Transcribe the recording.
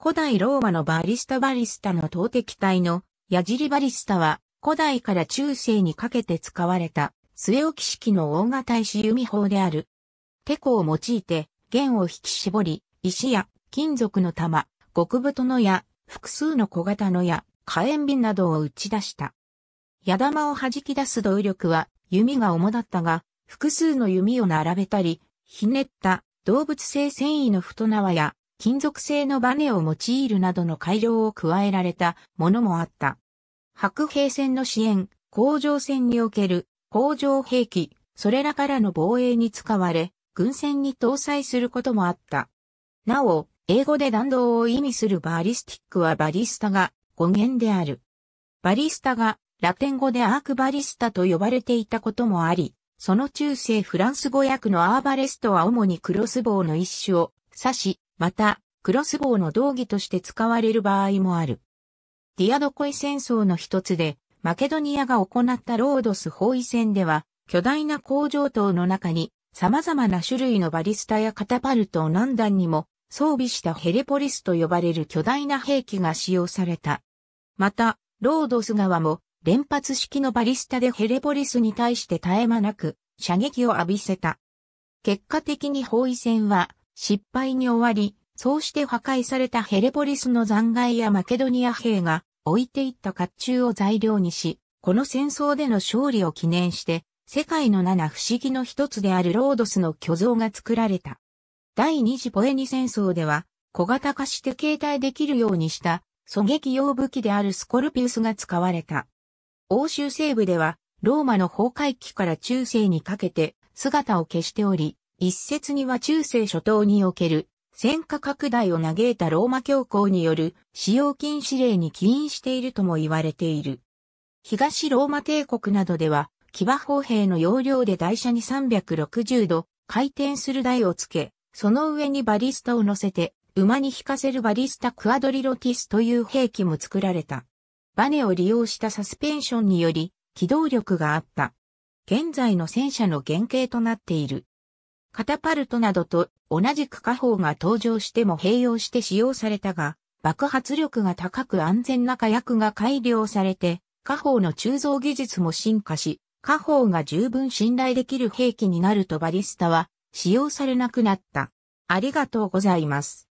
古代ローマのバリスタバリスタの投擲体の矢尻バリスタは古代から中世にかけて使われた末置き式の大型石弓砲である。テコを用いて弦を引き絞り、石や金属の玉、極太の矢、複数の小型の矢、火炎瓶などを打ち出した。矢玉を弾き出す動力は弓が主だったが、複数の弓を並べたり、ひねった動物性繊維の太縄や金属製のバネを用いるなどの改良を加えられたものもあった。白兵戦の支援、工場戦における工場兵器、それらからの防衛に使われ、軍船に搭載することもあった。なお、英語で弾道を意味するバリスティックはバリスタが語源である。バリスタがラテン語でアークバリスタと呼ばれていたこともあり、その中世フランス語訳のアーバレストは主にクロスボウの一種を指し、また、クロスボウの道義として使われる場合もある。ディアドコイ戦争の一つで、マケドニアが行ったロードス包囲戦では、巨大な工場等の中に様々な種類のバリスタやカタパルトを何段にも装備したヘレポリスと呼ばれる巨大な兵器が使用された。また、ロードス側も連発式のバリスタでヘレポリスに対して絶え間なく射撃を浴びせた。結果的に包囲戦は失敗に終わり、そうして破壊されたヘレポリスの残骸やマケドニア兵が置いていった甲冑を材料にし、この戦争での勝利を記念して、世界の七不思議の一つであるロードスの巨像が作られた。第二次ポエニ戦争では、小型化して携帯できるようにした、狙撃用武器であるスコルピウスが使われた。欧州西部では、ローマの崩壊期から中世にかけて姿を消しており、一説には中世初頭における戦火拡大を嘆いたローマ教皇による使用禁止令に起因しているとも言われている。東ローマ帝国などでは、騎馬砲兵の要領で台車に360度回転する台をつけ、その上にバリスタを乗せて、馬に引かせるバリスタクアドリロティスという兵器も作られた。バネを利用したサスペンションにより、機動力があった。現在の戦車の原型となっている。カタパルトなどと同じく火砲が登場しても併用して使用されたが、爆発力が高く安全な火薬が改良されて、火砲の鋳造技術も進化し、火砲が十分信頼できる兵器になるとバリスタは使用されなくなった。ありがとうございます。